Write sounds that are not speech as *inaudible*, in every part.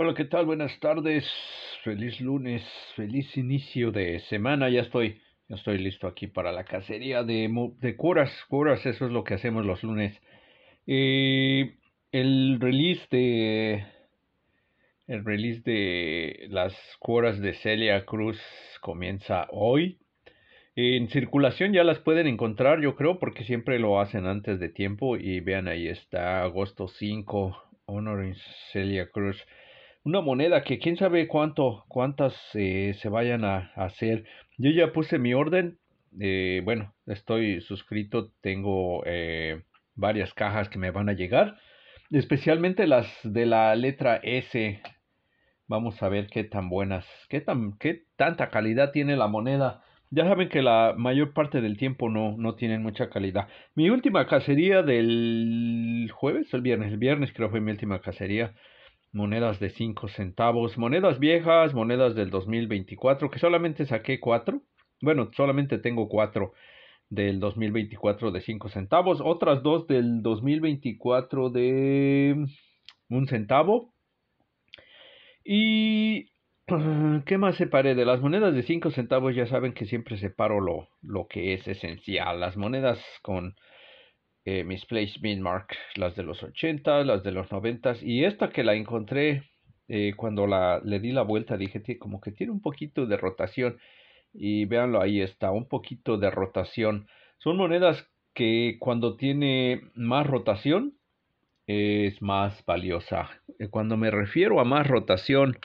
Hola, ¿qué tal? Buenas tardes. Feliz lunes, feliz inicio de semana. Ya estoy, ya estoy listo aquí para la cacería de, de curas. Curas, eso es lo que hacemos los lunes. el release de. El release de las curas de Celia Cruz comienza hoy. En circulación ya las pueden encontrar, yo creo, porque siempre lo hacen antes de tiempo. Y vean, ahí está agosto 5, Honoring Celia Cruz una moneda que quién sabe cuánto, cuántas eh, se vayan a, hacer. Yo ya puse mi orden. Eh, bueno, estoy suscrito, tengo eh, varias cajas que me van a llegar, especialmente las de la letra S. Vamos a ver qué tan buenas, qué tan, qué tanta calidad tiene la moneda. Ya saben que la mayor parte del tiempo no, no tienen mucha calidad. Mi última cacería del jueves, el viernes, el viernes creo fue mi última cacería monedas de 5 centavos, monedas viejas, monedas del 2024, que solamente saqué 4. Bueno, solamente tengo 4 del 2024 de 5 centavos, otras 2 del 2024 de 1 centavo. Y *clears throat* ¿Qué más separé? De las monedas de 5 centavos ya saben que siempre separo lo, lo que es esencial. Las monedas con eh, mis mark, las de los 80, las de los 90 y esta que la encontré eh, cuando la, le di la vuelta dije como que tiene un poquito de rotación y véanlo ahí está, un poquito de rotación. Son monedas que cuando tiene más rotación es más valiosa. Eh, cuando me refiero a más rotación,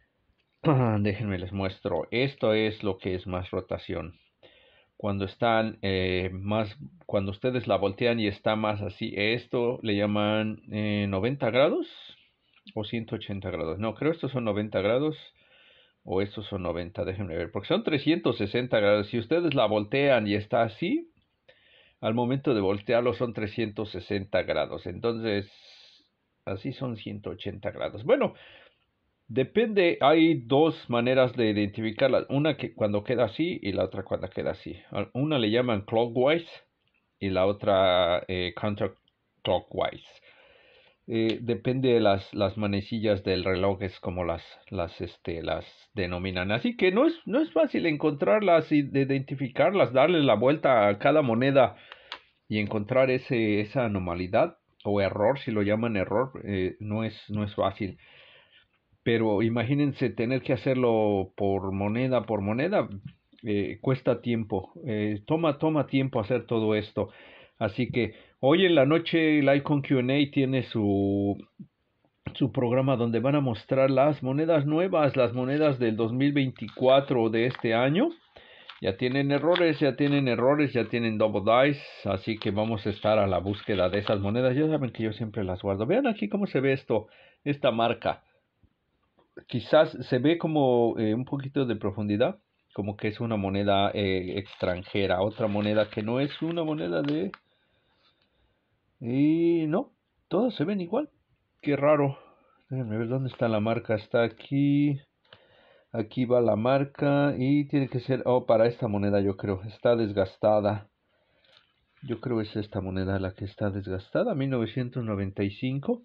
*clears throat* déjenme les muestro, esto es lo que es más rotación cuando están eh, más, cuando ustedes la voltean y está más así, esto le llaman 90 eh, grados o 180 grados. No, creo estos son 90 grados o estos son 90, déjenme ver, porque son 360 grados. Si ustedes la voltean y está así, al momento de voltearlo son 360 grados. Entonces, así son 180 grados. Bueno, Depende, hay dos maneras de identificarlas, una que cuando queda así y la otra cuando queda así. Una le llaman clockwise y la otra eh, counterclockwise. Eh, depende de las, manecillas del reloj, es como las, las, este, las denominan. Así que no es, no es fácil encontrarlas y de identificarlas, darle la vuelta a cada moneda y encontrar ese, esa anomalidad o error, si lo llaman error, eh, no, es, no es fácil pero imagínense tener que hacerlo por moneda por moneda, eh, cuesta tiempo, eh, toma, toma tiempo hacer todo esto. Así que hoy en la noche el Icon QA tiene su, su programa donde van a mostrar las monedas nuevas, las monedas del 2024 de este año. Ya tienen errores, ya tienen errores, ya tienen double dice, así que vamos a estar a la búsqueda de esas monedas. Ya saben que yo siempre las guardo. Vean aquí cómo se ve esto, esta marca quizás se ve como eh, un poquito de profundidad, como que es una moneda eh, extranjera, otra moneda que no es una moneda de... Y no, todas se ven igual. Qué raro. Déjenme ver dónde está la marca. Está aquí. Aquí va la marca y tiene que ser... Oh, para esta moneda yo creo. Está desgastada. Yo creo es esta moneda la que está desgastada. 1995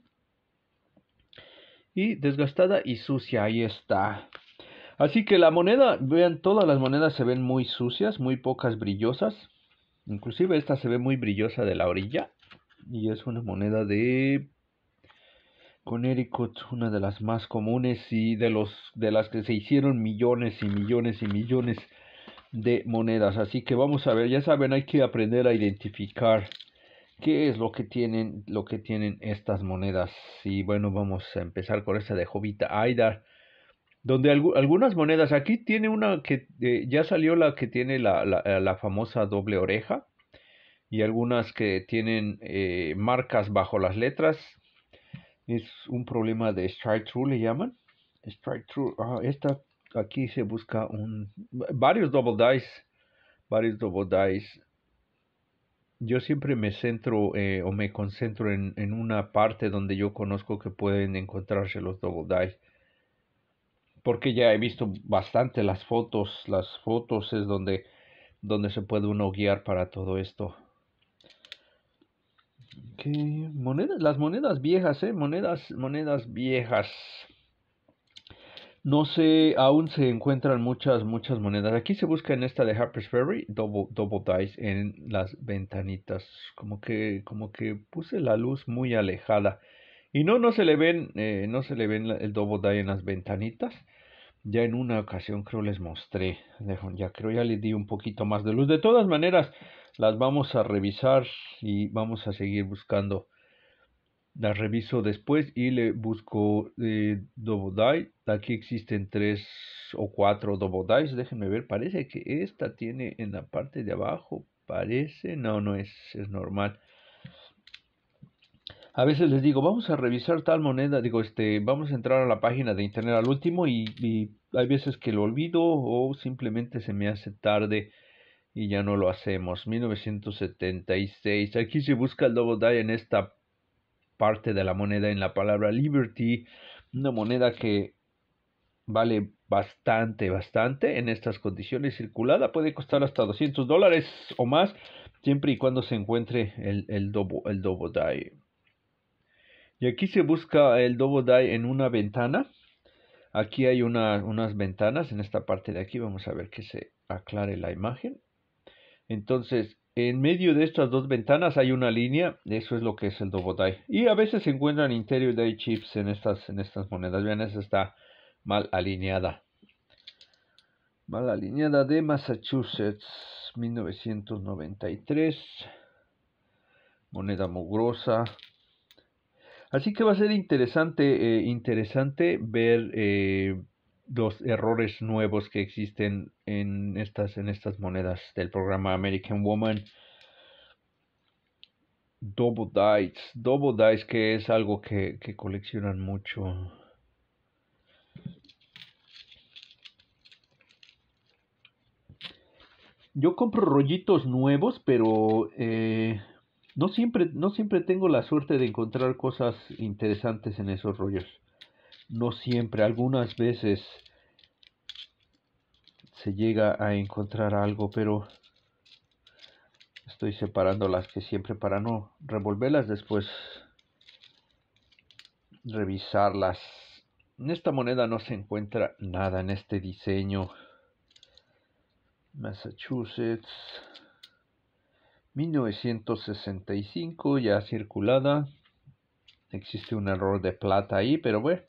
y desgastada y sucia, ahí está. Así que la moneda, vean, todas las monedas se ven muy sucias, muy pocas brillosas. Inclusive esta se ve muy brillosa de la orilla. Y es una moneda de Connecticut, una de las más comunes y de, los, de las que se hicieron millones y millones y millones de monedas. Así que vamos a ver, ya saben, hay que aprender a identificar qué es lo que tienen, lo que tienen estas monedas. Y bueno, vamos a empezar con esta de Jovita Aidar, donde algunas monedas, aquí tiene una que eh, ya salió la que tiene eh, la, famosa doble oreja y algunas que tienen eh, marcas bajo las letras. Es un problema de strike True, le llaman. Strike True. ah, esta aquí se busca un varios double dice, varios double dice yo siempre me centro eh, o me concentro en, en, una parte donde yo conozco que pueden encontrarse los double dice. Porque ya he visto bastante las fotos. Las fotos es donde, donde se puede uno guiar para todo esto. qué Monedas, las monedas viejas, ¿eh? Monedas, monedas viejas. No sé, aún se encuentran muchas, muchas monedas. Aquí se busca en esta de Harper's Ferry, double, dice en las ventanitas. Como que, como que puse la luz muy alejada. Y no, no se le ven, eh, no se le ven el double die en las ventanitas. Ya en una ocasión creo les mostré. Ya creo ya les di un poquito más de luz. De todas maneras, las vamos a revisar y vamos a seguir buscando la reviso después y le busco eh, Die. Aquí existen tres o cuatro Dies. Déjenme ver, parece que esta tiene en la parte de abajo. Parece, no, no es, es normal. A veces les digo, vamos a revisar tal moneda, digo, este, vamos a entrar a la página de internet al último y, hay veces que lo olvido o simplemente se me hace tarde y ya no lo hacemos. 1976, aquí se busca el Die en esta parte de la moneda en la palabra liberty, una moneda que vale bastante, bastante en estas condiciones circulada, puede costar hasta 200 dólares o más, siempre y cuando se encuentre el, el, dobo, el dobo die. Y aquí se busca el dobo die en una ventana. Aquí hay unas ventanas en esta parte de aquí. Vamos a ver que se aclare la imagen. Entonces, en medio de estas dos ventanas hay una línea, eso es lo que es el Dobotai. Y a veces se encuentran Interior Day chips en estas, en estas monedas. Vean, esa está mal alineada. Mal alineada de Massachusetts, 1993. Moneda mugrosa. Así que va a ser interesante, eh, interesante ver... Eh, Dos errores nuevos que existen en estas, en estas monedas del programa American Woman. Double Dice. Double Dice que es algo que, que coleccionan mucho. Yo compro rollitos nuevos, pero eh, no, siempre, no siempre tengo la suerte de encontrar cosas interesantes en esos rollos no siempre, algunas veces se llega a encontrar algo, pero estoy separando las que siempre para no revolverlas después revisarlas en esta moneda no se encuentra nada en este diseño Massachusetts 1965 ya circulada existe un error de plata ahí pero bueno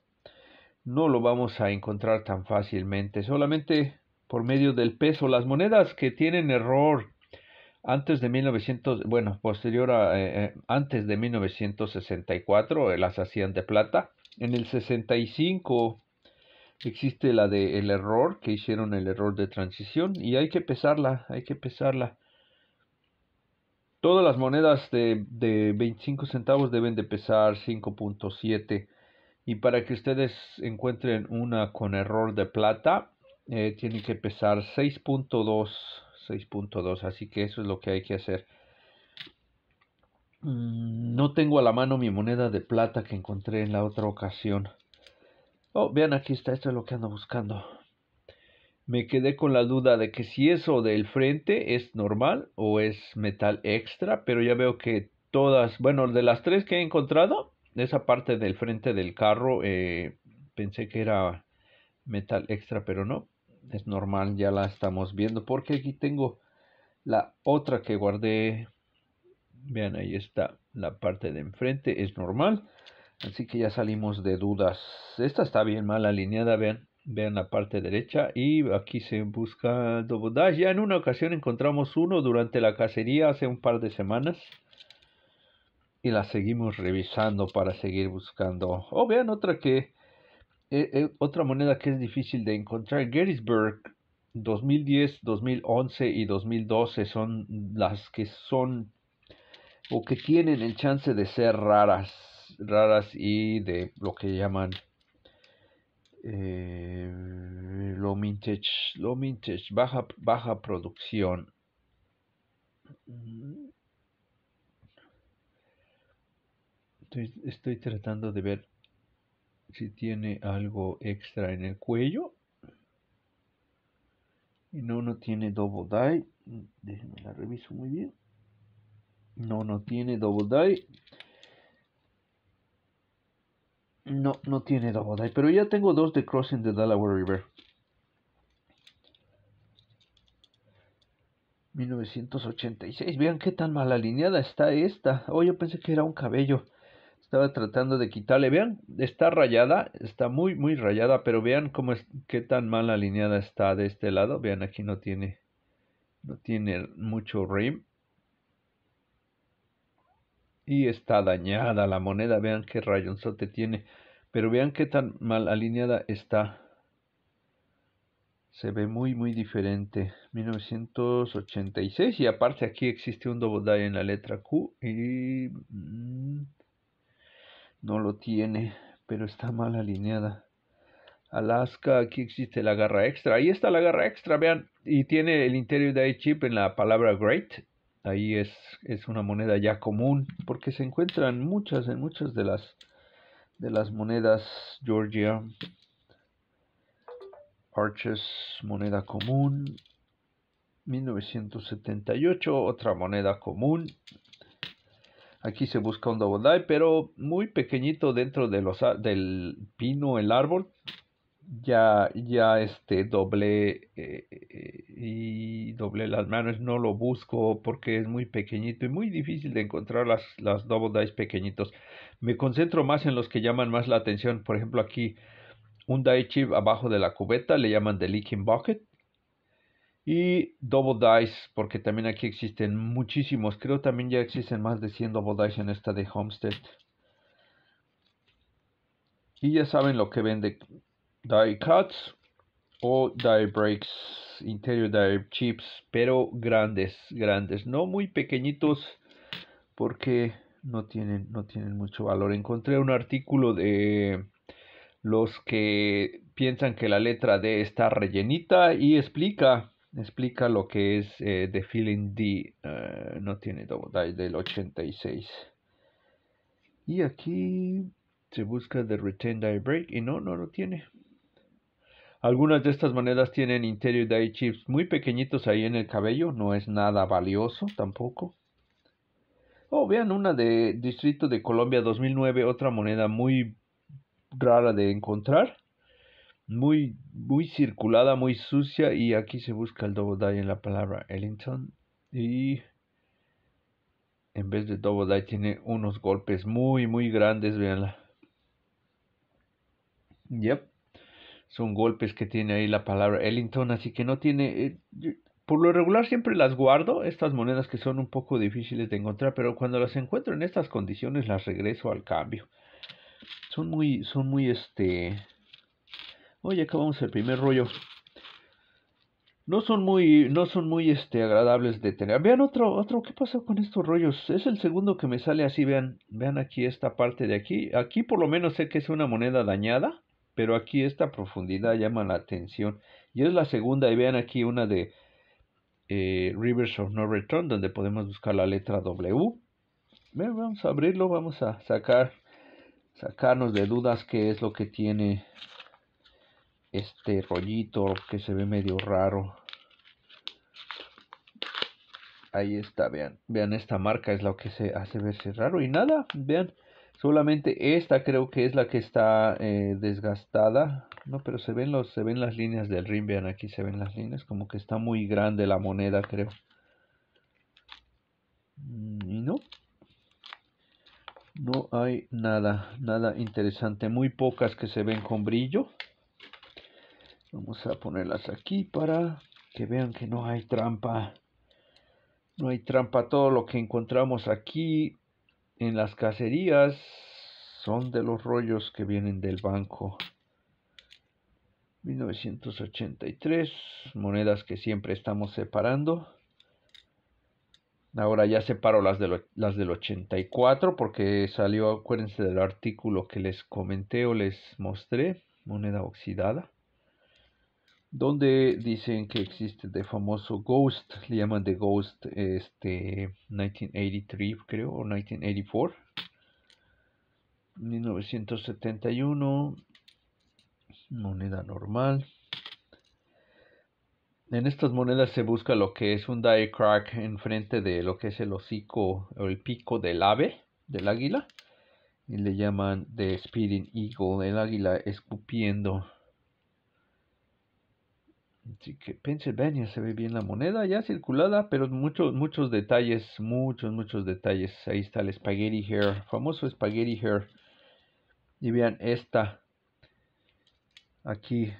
no lo vamos a encontrar tan fácilmente, solamente por medio del peso. Las monedas que tienen error antes de 1900, bueno, posterior a, eh, eh, antes de 1964 eh, las hacían de plata. En el 65 existe la de error, que hicieron el error de transición y hay que pesarla, hay que pesarla. Todas las monedas de, de 25 centavos deben de pesar 5.7 y para que ustedes encuentren una con error de plata, eh, Tiene tienen que pesar 6.2, 6.2, así que eso es lo que hay que hacer. Mm, no tengo a la mano mi moneda de plata que encontré en la otra ocasión. Oh, vean, aquí está, esto es lo que ando buscando. Me quedé con la duda de que si eso del frente es normal o es metal extra, pero ya veo que todas, bueno, de las tres que he encontrado, esa parte del frente del carro eh, pensé que era metal extra, pero no. Es normal, ya la estamos viendo. Porque aquí tengo la otra que guardé. Vean, ahí está la parte de enfrente. Es normal. Así que ya salimos de dudas. Esta está bien mal alineada, vean. Vean la parte derecha y aquí se busca Dobodash. Ya en una ocasión encontramos uno durante la cacería hace un par de semanas y la seguimos revisando para seguir buscando. O vean otra que eh, eh, otra moneda que es difícil de encontrar, Gettysburg 2010, 2011 y 2012 son las que son o que tienen el chance de ser raras, raras y de lo que llaman lo eh, low mintage, low mintage, baja, baja producción. Estoy, tratando de ver si tiene algo extra en el cuello. Y no, no tiene double die. Déjenme la reviso muy bien. No, no tiene double die. No, no tiene double die. Pero ya tengo dos de Crossing the Delaware River. 1986. Vean qué tan mal alineada está esta. Oh, yo pensé que era un cabello. Estaba tratando de quitarle. Vean, está rayada, está muy, muy rayada, pero vean cómo es, qué tan mal alineada está de este lado. Vean, aquí no tiene, no tiene mucho rim. Y está dañada la moneda, vean qué rayonzote tiene. Pero vean qué tan mal alineada está. Se ve muy, muy diferente. 1986 y aparte aquí existe un double die en la letra Q y... Mm, no lo tiene, pero está mal alineada. Alaska, aquí existe la garra extra. Ahí está la garra extra, vean. Y tiene el interior de chip en la palabra great. Ahí es, es una moneda ya común, porque se encuentran muchas en muchas de las, de las monedas Georgia. Arches, moneda común. 1978, otra moneda común. Aquí se busca un Die, pero muy pequeñito dentro del pino, el árbol. Ya, ya este doble eh, eh, y doble las manos, no lo busco porque es muy pequeñito y muy difícil de encontrar las, double dice pequeñitos. Me concentro más en los que llaman más la atención, por ejemplo aquí un die chip abajo de la cubeta, le llaman the leaking bucket y Double Dice, porque también aquí existen muchísimos. Creo también ya existen más de 100 Double Dice en esta de Homestead. Y ya saben lo que vende Die Cuts o Die Breaks, Interior Die Chips, pero grandes, grandes. No muy pequeñitos porque no tienen, no tienen mucho valor. Encontré un artículo de los que piensan que la letra D está rellenita y explica explica lo que es eh, The Feeling D, eh, no tiene Double Die, del 86. Y aquí se busca The Retain Die Break y no, no lo tiene. Algunas de estas monedas tienen interior die chips muy pequeñitos ahí en el cabello, no es nada valioso tampoco. Oh, vean una de Distrito de Colombia 2009, otra moneda muy rara de encontrar muy, muy circulada, muy sucia. Y aquí se busca el double die en la palabra Ellington. Y en vez de double die tiene unos golpes muy, muy grandes. Veanla. Yep. Son golpes que tiene ahí la palabra Ellington. Así que no tiene. Eh, por lo regular siempre las guardo, estas monedas que son un poco difíciles de encontrar, pero cuando las encuentro en estas condiciones las regreso al cambio. Son muy, son muy, este, Oye, acabamos el primer rollo. No son muy, no son muy este, agradables de tener. Vean otro, otro, ¿qué pasó con estos rollos? Es el segundo que me sale así, vean, vean aquí esta parte de aquí. Aquí por lo menos sé que es una moneda dañada, pero aquí esta profundidad llama la atención. Y es la segunda, y vean aquí una de eh, Rivers of No Return, donde podemos buscar la letra W. vamos a abrirlo, vamos a sacar, sacarnos de dudas qué es lo que tiene este rollito que se ve medio raro. Ahí está, vean, vean esta marca es lo que se hace verse raro y nada, vean, solamente esta creo que es la que está eh, desgastada, no, pero se ven los, se ven las líneas del rim, vean aquí se ven las líneas, como que está muy grande la moneda creo. Mm, y no, no hay nada, nada interesante, muy pocas que se ven con brillo. Vamos a ponerlas aquí para que vean que no hay trampa. No hay trampa. Todo lo que encontramos aquí en las cacerías son de los rollos que vienen del banco. 1983, monedas que siempre estamos separando. Ahora ya separo las, las del 84 porque salió, acuérdense del artículo que les comenté o les mostré, moneda oxidada donde dicen que existe el famoso Ghost, le llaman The Ghost este, 1983 creo, o 1984, 1971, moneda normal. En estas monedas se busca lo que es un die crack enfrente de lo que es el hocico o el pico del ave, del águila, y le llaman The Speeding Eagle, el águila escupiendo Así que Pennsylvania se ve bien la moneda ya circulada, pero muchos, muchos detalles, muchos, muchos detalles. Ahí está el Spaghetti Hair, famoso Spaghetti Hair. Y vean esta. Aquí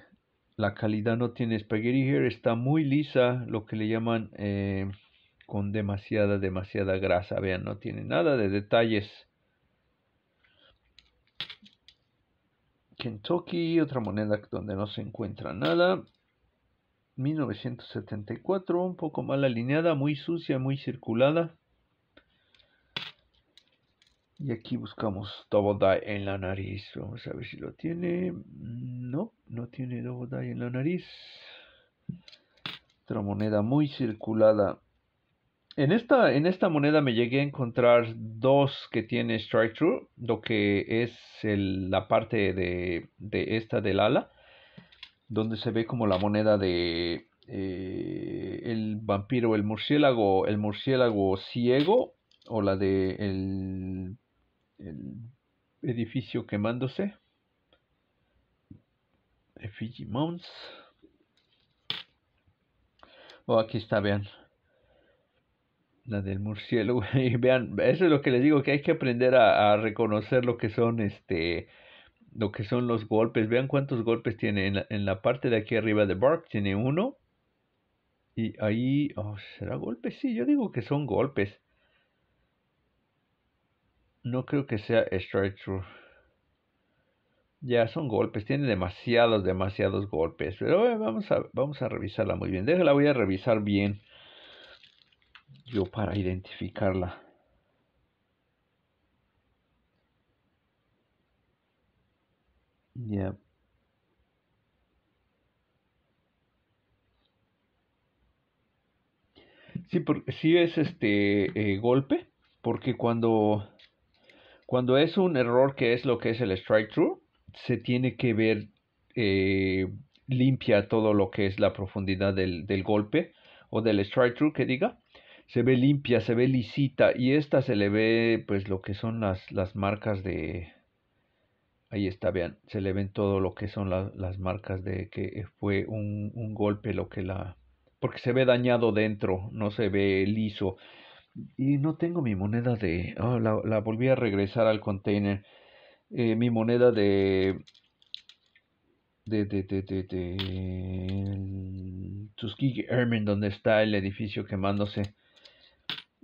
la calidad no tiene Spaghetti Hair, está muy lisa, lo que le llaman eh, con demasiada, demasiada grasa. Vean, no tiene nada de detalles. Kentucky, otra moneda donde no se encuentra nada. 1974, un poco mal alineada, muy sucia, muy circulada. Y aquí buscamos double die en la nariz. Vamos a ver si lo tiene. Mm, no, no tiene double die en la nariz. Otra moneda muy circulada. En esta, en esta moneda me llegué a encontrar dos que tiene strike True. lo que es la parte de esta del ala donde se ve como la moneda de eh, el vampiro, el murciélago, el murciélago ciego o la de el, edificio quemándose. Fiji Mounts. Oh, aquí está, vean. La del murciélago. *laughs* Y vean, eso es lo que les digo, que hay que aprender a reconocer lo que son este lo que son los golpes. Vean cuántos golpes tiene. En la, parte de aquí arriba de Bark tiene uno. Y ahí, oh, ¿será golpe? Sí, yo digo que son golpes. No creo que sea strike through. Ya, son golpes. Tiene demasiados, demasiados golpes. Pero vamos, a, vamos a revisarla muy bien. Déjala, voy a revisar bien. Yo para identificarla. Sí, porque sí es este eh, golpe, porque cuando, cuando es un error que es lo que es el strike through, se tiene que ver eh, limpia todo lo que es la profundidad del, golpe o del strike through que diga. Se ve limpia, se ve lisita y esta se le ve pues lo que son las, las marcas de, Ahí está, vean, se le ven todo lo que son las marcas de que fue un, un, golpe lo que la... Porque se ve dañado dentro, no se ve liso. Y no tengo mi moneda de... ah la, la, volví a regresar al container. Eh, mi moneda de... De, de, de, de, de Tuskegee Airmen, donde está el edificio quemándose.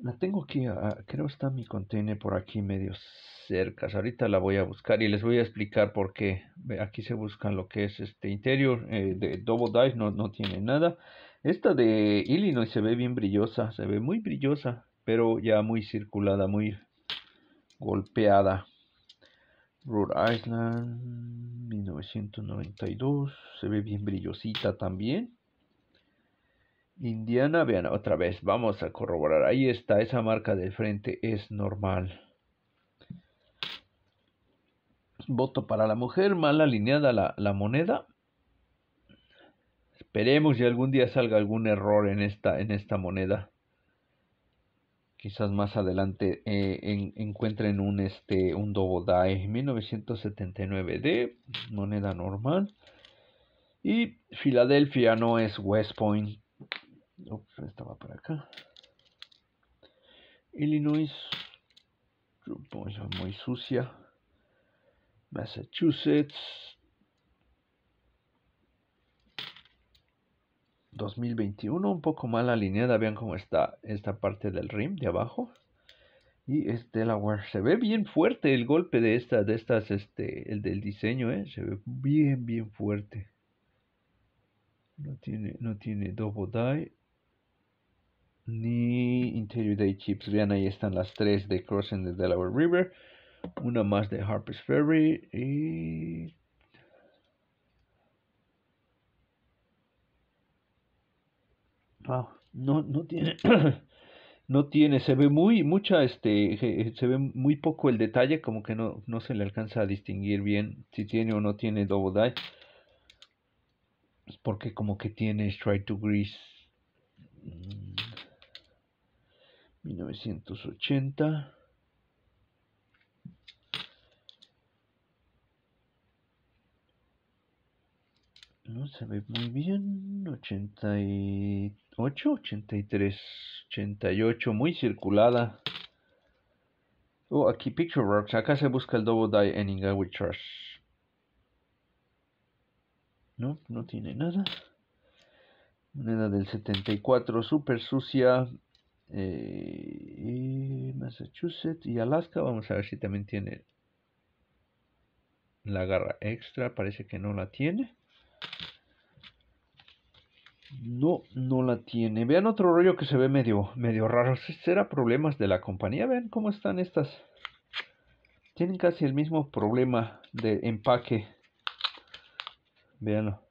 La tengo aquí, ah, creo está mi container por aquí medio cerca. Ahorita la voy a buscar y les voy a explicar por qué. Aquí se buscan lo que es este interior eh, de Double Dice, no, no tiene nada. Esta de Illinois se ve bien brillosa, se ve muy brillosa, pero ya muy circulada, muy golpeada. Rhode Island 1992, se ve bien brillosita también. Indiana, vean otra vez, vamos a corroborar. Ahí está, esa marca del frente es normal. Voto para la mujer, mal alineada la, moneda. Esperemos si algún día salga algún error en esta, moneda. Quizás más adelante eh, encuentren un, este, un 1979 d moneda normal. Y Filadelfia no es West Point esta va para acá. Illinois, muy sucia. Massachusetts, 2021, un poco mal alineada, vean cómo está esta parte del rim de abajo. Y es Delaware, se ve bien fuerte el golpe de esta de estas, este, el del diseño, eh, se ve bien, bien fuerte. No tiene, no tiene double die ni Interior Day Chips. Vean, ahí están las tres de Crossing the Delaware River. Una más de Harper's Ferry y... wow no, no tiene... *coughs* no tiene, se ve muy mucha este se ve muy poco el detalle, como que no, no se le alcanza a distinguir bien si tiene o no tiene double die. Porque como que tiene strike to grease 1980. No se ve muy bien. 88, 83, 88, muy circulada. Oh, aquí Picture Rocks. Acá se busca el Double Die en with No, no tiene nada. Moneda del 74, super sucia. Eh, y Massachusetts y Alaska. Vamos a ver si también tiene la garra extra. Parece que no la tiene. No, no la tiene. Vean otro rollo que se ve medio, medio raro. ¿Será problemas de la compañía? Vean cómo están estas. Tienen casi el mismo problema de empaque. Veanlo.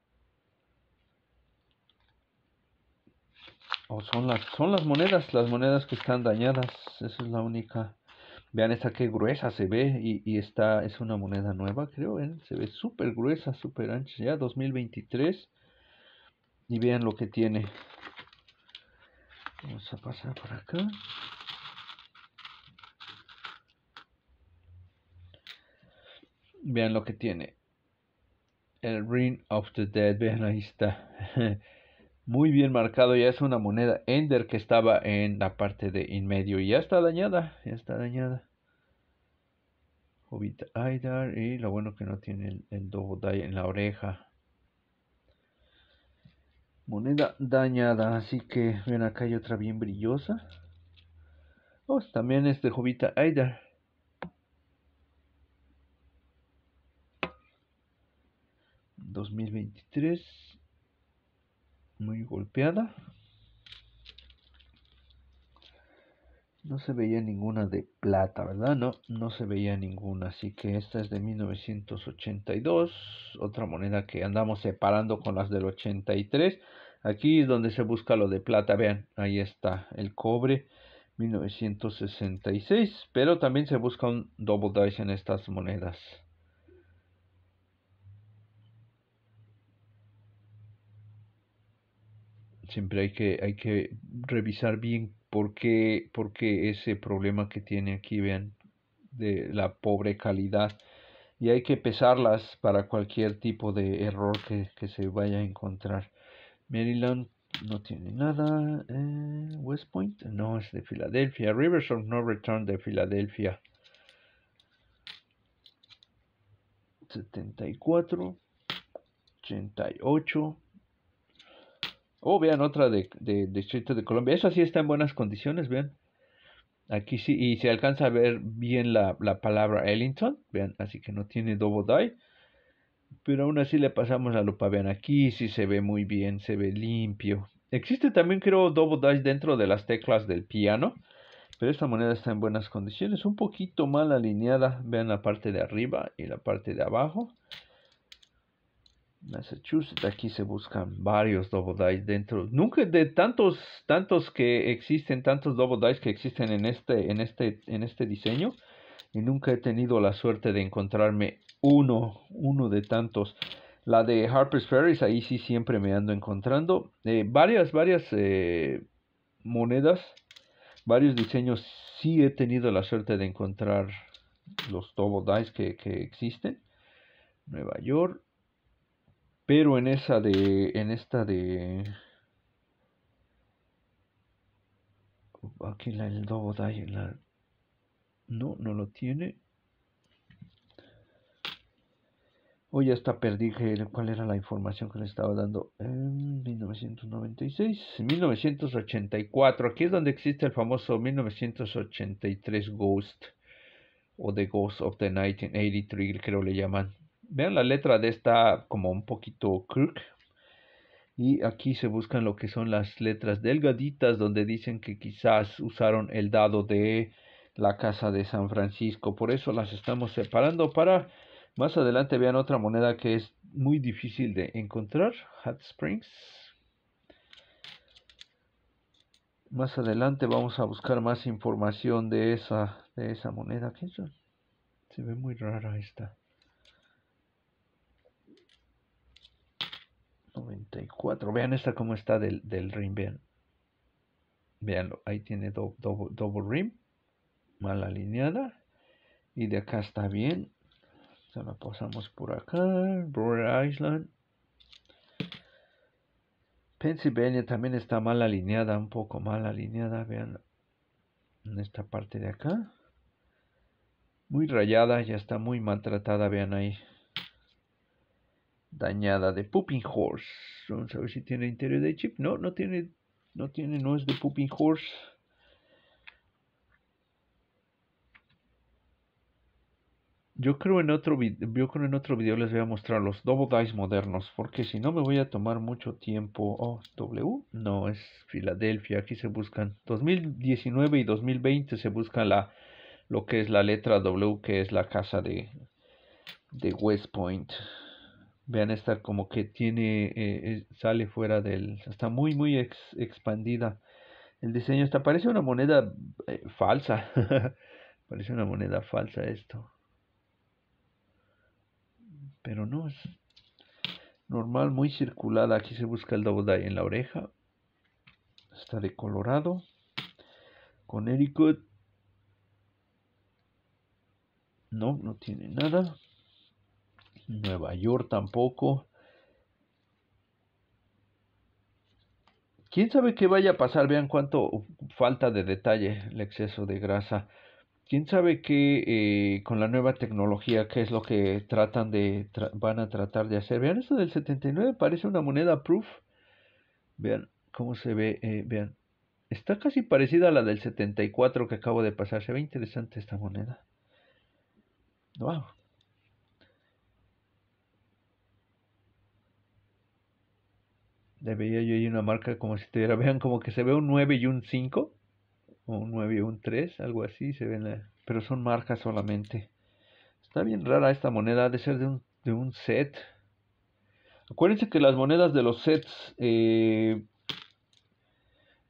son las son las monedas las monedas que están dañadas esa es la única vean esta que gruesa se ve y, esta es una moneda nueva creo ¿eh? se ve súper gruesa súper ancha ya 2023 y vean lo que tiene vamos a pasar por acá vean lo que tiene el ring of the dead vean ahí está *laughs* muy bien marcado. Ya es una moneda Ender que estaba en la parte de en medio. Y ya está dañada. Ya está dañada. Jovita Aidar. Y lo bueno que no tiene el, el en la oreja. Moneda dañada. Así que ven acá hay otra bien brillosa. Oh, también es de Jovita Aidar. ...2023 muy golpeada. No se veía ninguna de plata, ¿verdad? No, no se veía ninguna. Así que esta es de 1982. Otra moneda que andamos separando con las del 83. Aquí es donde se busca lo de plata. Vean, ahí está el cobre 1966. Pero también se busca un double dice en estas monedas. siempre hay que, hay que revisar bien por qué, ese problema que tiene aquí, vean, de la pobre calidad. Y hay que pesarlas para cualquier tipo de error que, se vaya a encontrar. Maryland no tiene nada. Eh, West Point no es de Filadelfia. of no return de Filadelfia. 74, 88. Oh, vean otra de, Distrito de Colombia. Esa sí está en buenas condiciones, vean. Aquí sí, y se alcanza a ver bien la, la palabra Ellington, vean, así que no tiene double die. Pero aún así le pasamos la lupa, vean, aquí sí se ve muy bien, se ve limpio. Existe también, creo, double die dentro de las teclas del piano. Pero esta moneda está en buenas condiciones, un poquito mal alineada, vean la parte de arriba y la parte de abajo. Massachusetts, aquí se buscan varios double dice dentro. Nunca de tantos, tantos que existen, tantos double dice que existen en este, en este, en este diseño. Y nunca he tenido la suerte de encontrarme uno, uno de tantos. La de Harper's Ferry. ahí sí siempre me ando encontrando. Eh, varias, varias eh, monedas, varios diseños, sí he tenido la suerte de encontrar los double dice que, que existen. Nueva York. Pero en esa de. En esta de. Aquí la el dobo. No, no lo tiene. Hoy ya está perdí cuál era la información que le estaba dando. En 1996, 1984. Aquí es donde existe el famoso 1983 Ghost o The Ghost of the 1983, creo le llaman vean la letra de esta como un poquito crook. Y aquí se buscan lo que son las letras delgaditas donde dicen que quizás usaron el dado de la casa de San Francisco. Por eso las estamos separando para más adelante vean otra moneda que es muy difícil de encontrar. Hot Springs. Más adelante vamos a buscar más información de esa, de esa moneda. que Se ve muy rara esta. 94. Vean esta cómo está del, del rim, vean. Veanlo, ahí tiene do, double rim, mal alineada. Y de acá está bien. Se la pasamos por acá. Broad Island. Pennsylvania también está mal alineada, un poco mal alineada, vean. En esta parte de acá. Muy rayada, ya está muy maltratada, vean ahí dañada de Pooping Horse. Vamos a ver si tiene interior de chip. No, no tiene, no tiene, no es de Pooping Horse. Yo creo en otro video, yo en otro video les voy a mostrar los Double Dice modernos, porque si no me voy a tomar mucho tiempo. Oh, W, no, es Filadelfia, aquí se buscan 2019 y 2020 se busca la lo que es la letra W, que es la casa de de West Point. Vean esta como que tiene, eh, sale fuera del, está muy muy expandida. El diseño está, parece una moneda eh, falsa. *laughs* parece una moneda falsa esto. Pero no, es normal, muy circulada. Aquí se busca el double die en la oreja. Está de Colorado. Ericot No, no tiene nada. Nueva York tampoco. ¿Quién sabe qué vaya a pasar? Vean cuánto falta de detalle el exceso de grasa. ¿Quién sabe qué eh, con la nueva tecnología, qué es lo que tratan de, van a tratar de hacer? Vean, esto del 79 parece una moneda proof. Vean cómo se ve, eh, vean. Está casi parecida a la del 74 que acabo de pasar. Se ve interesante esta moneda. ¡Wow! debe veía yo ahí una marca como si tuviera, *laughs* vean como que se ve un 9 y un 5, o un 9 y un 3, algo así, se ven, pero son marcas solamente. Está bien rara esta moneda, de ser de un, set. Acuérdense que las monedas de los sets,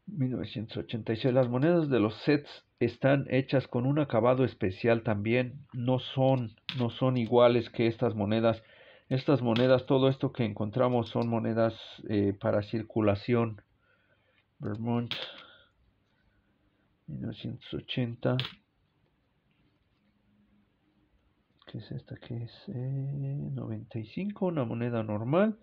1986, eh, las monedas de los sets están hechas con un acabado especial también, no son, no son iguales que estas monedas estas monedas, todo esto que encontramos son monedas eh, para circulación. Vermont, 1980. ¿Qué es esta? ¿Qué es? 95, eh, una moneda normal.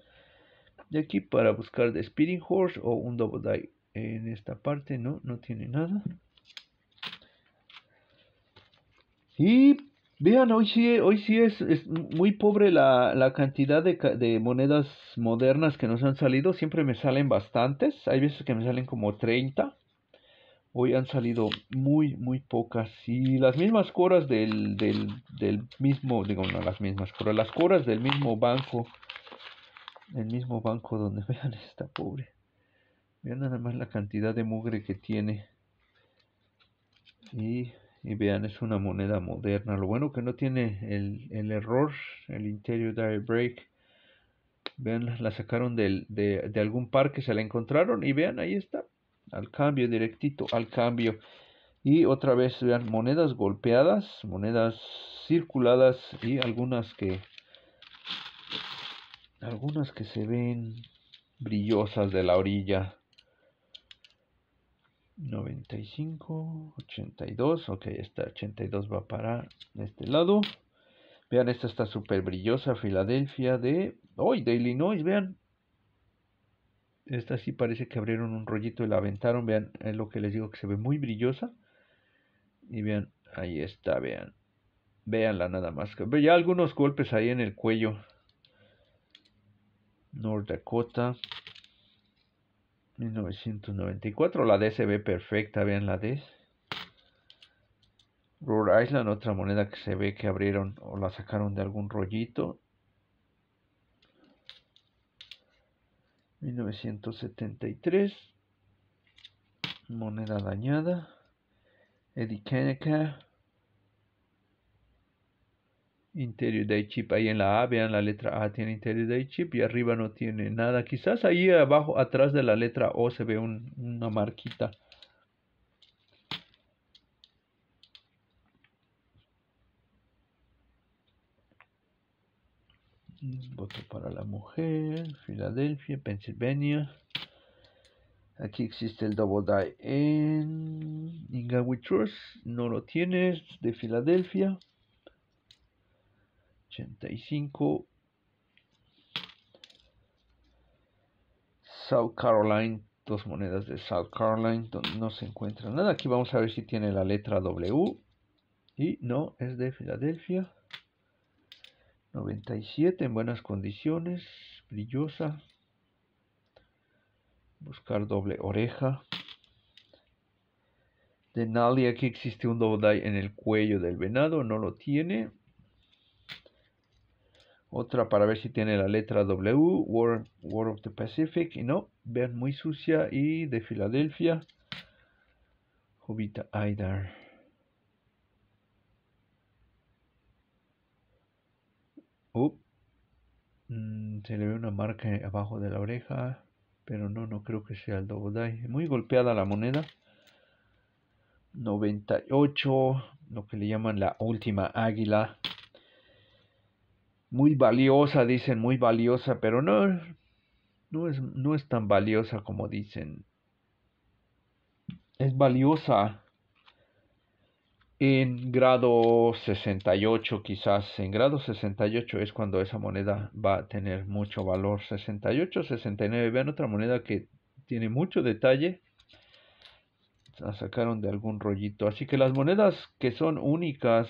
Y aquí para buscar de Speeding Horse o un Double Die. En esta parte no, no tiene nada. Y Vean, hoy sí, hoy sí es, muy pobre la, cantidad de, de, monedas modernas que nos han salido. Siempre me salen bastantes. Hay veces que me salen como 30. Hoy han salido muy, muy pocas. Y las mismas coras del, del, del mismo, digo, no las mismas pero las coras del mismo banco. El mismo banco donde *laughs* vean esta pobre. Vean nada más la cantidad de mugre que tiene. Y y vean es una moneda moderna lo bueno que no tiene el, error el interior die break vean la sacaron del, de, de, algún parque se la encontraron y vean ahí está al cambio directito al cambio y otra vez vean monedas golpeadas monedas circuladas y algunas que algunas que se ven brillosas de la orilla 95, 82, ok, está 82 va para este lado. Vean, esta está súper brillosa, Filadelfia de, hoy Daily de vean. Esta sí parece que abrieron un rollito y la aventaron, vean, es lo que les digo que se ve muy brillosa. Y vean, ahí está, vean. Veanla nada más. Ya algunos golpes ahí en el cuello. North Dakota. 1994, la D se ve perfecta, vean la D. Rhode Island, otra moneda que se ve que abrieron o la sacaron de algún rollito. 1973, moneda dañada. Eddie Kaneka, interior de chip. Ahí en la A, vean la letra A tiene interior de chip y arriba no tiene nada. Quizás ahí abajo, atrás de la letra O se ve una marquita. Voto para la mujer, Filadelfia, Pensilvania. Aquí existe el Double Die en Inga Trust, no lo tienes, de Filadelfia. 85. South Carolina, dos monedas de South Carolina, donde no se encuentra nada. Aquí vamos a ver si tiene la letra W. Y no, es de Filadelfia. 97, en buenas condiciones, brillosa. Buscar doble oreja. De Denali, aquí existe un doble en el cuello del venado, no lo tiene. Otra para ver si tiene la letra W, War, War of the Pacific. Y no, vean, muy sucia. Y de Filadelfia, Jovita Aydar. Uh, mm, se le ve una marca abajo de la oreja. Pero no, no creo que sea el Dogodai. Muy golpeada la moneda. 98, lo que le llaman la última águila muy valiosa, dicen muy valiosa, pero no, no es, no es tan valiosa como dicen. Es valiosa en grado 68 quizás. En grado 68 es cuando esa moneda va a tener mucho valor. 68, 69. Vean otra moneda que tiene mucho detalle. La sacaron de algún rollito. Así que las monedas que son únicas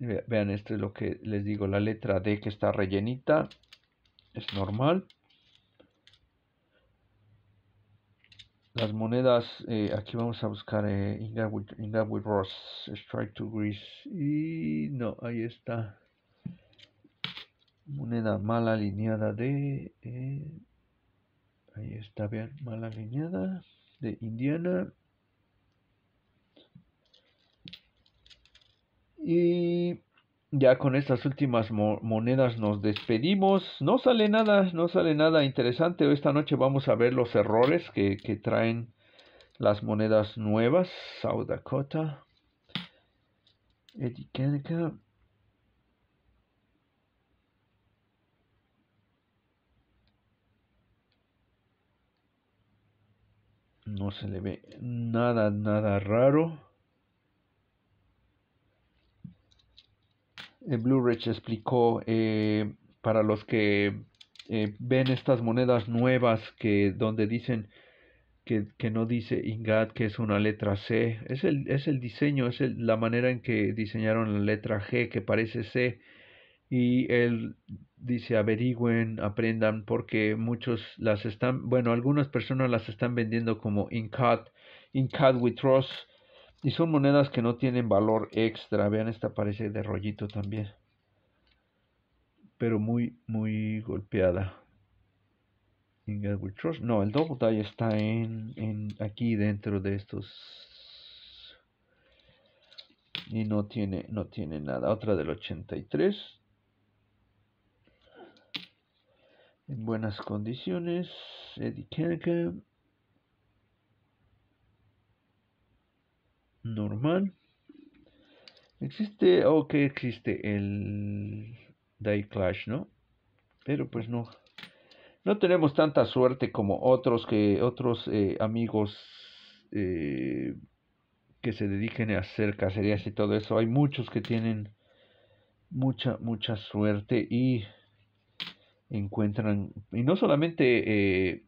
Vean, esto es lo que les digo, la letra D que está rellenita, es normal. Las monedas, eh, aquí vamos a buscar eh, Inga, with, Ross, Strike to Greece. Y no, ahí está. Moneda mal alineada de... Eh, ahí está, vean, mal alineada de Indiana. Y ya con estas últimas monedas nos despedimos. No sale nada, no sale nada interesante. Esta noche vamos a ver los errores que, traen las monedas nuevas. South Dakota. Etiqueta. No se le ve nada, nada raro. Eh, Ridge explicó eh, para los que eh, ven estas monedas nuevas que donde dicen que, que, no dice Ingat que es una letra C. Es el, es el diseño, es la manera en que diseñaron la letra G que parece C. Y él dice averigüen, aprendan, porque muchos las están, bueno, algunas personas las están vendiendo como Incat, Incat with Trust y son monedas que no tienen valor extra. Vean, esta parece de rollito también. Pero muy, muy golpeada. No, el double die está en, en aquí dentro de estos. Y no tiene, no tiene nada. Otra del 83. En buenas condiciones. Eddie Kenka. normal. Existe, o oh, que existe el Day Clash, ¿no? Pero pues no. No tenemos tanta suerte como otros que otros eh, amigos eh, que se dediquen a hacer cacerías y todo eso. Hay muchos que tienen mucha, mucha suerte y encuentran, y no solamente eh,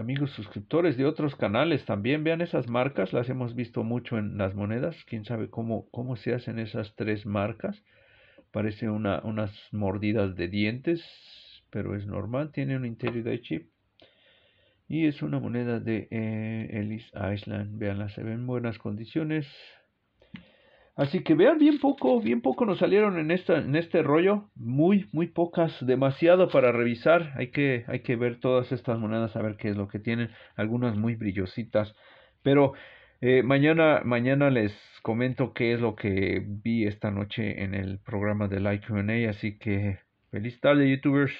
amigos suscriptores de otros canales también vean esas marcas, las hemos visto mucho en las monedas, quién sabe cómo, cómo se hacen esas tres marcas, parece una, unas mordidas de dientes, pero es normal, tiene un interior de chip y es una moneda de eh, Ellis Island, veanla, se ven buenas condiciones, Así que vean, bien poco, bien poco nos salieron en, esta, en este rollo. Muy, muy pocas, demasiado para revisar. Hay que, hay que ver todas estas monedas, a ver qué es lo que tienen. Algunas muy brillositas. Pero eh, mañana, mañana les comento qué es lo que vi esta noche en el programa de Like Q&A. Así que feliz tarde, youtubers.